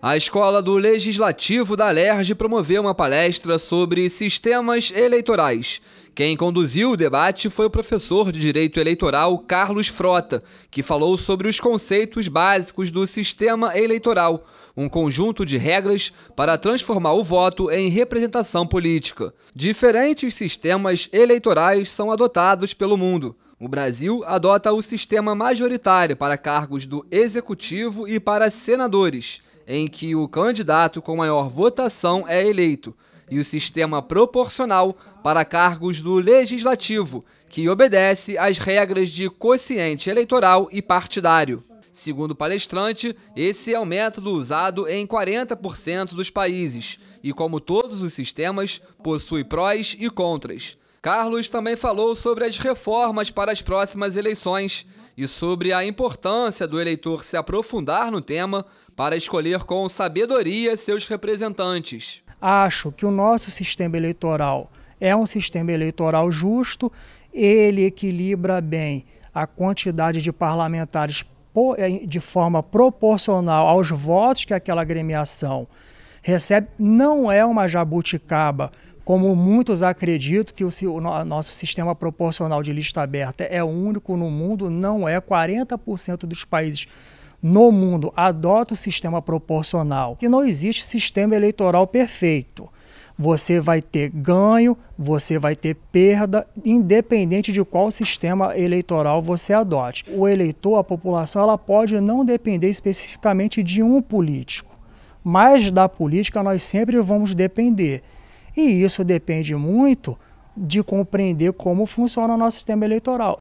A Escola do Legislativo da LERJ promoveu uma palestra sobre sistemas eleitorais. Quem conduziu o debate foi o professor de Direito Eleitoral Carlos Frota, que falou sobre os conceitos básicos do sistema eleitoral, um conjunto de regras para transformar o voto em representação política. Diferentes sistemas eleitorais são adotados pelo mundo. O Brasil adota o sistema majoritário para cargos do executivo e para senadores em que o candidato com maior votação é eleito, e o sistema proporcional para cargos do legislativo, que obedece às regras de quociente eleitoral e partidário. Segundo o palestrante, esse é o método usado em 40% dos países e, como todos os sistemas, possui prós e contras. Carlos também falou sobre as reformas para as próximas eleições e sobre a importância do eleitor se aprofundar no tema para escolher com sabedoria seus representantes. Acho que o nosso sistema eleitoral é um sistema eleitoral justo, ele equilibra bem a quantidade de parlamentares eh, de forma proporcional aos votos que aquela agremiação recebe. Não é uma jabuticaba como muitos acreditam que o, o nosso sistema proporcional de lista aberta é único no mundo, não é. 40% dos países no mundo adota o sistema proporcional. E não existe sistema eleitoral perfeito você vai ter ganho, você vai ter perda, independente de qual sistema eleitoral você adote. O eleitor, a população, ela pode não depender especificamente de um político, mas da política nós sempre vamos depender. E isso depende muito de compreender como funciona o nosso sistema eleitoral.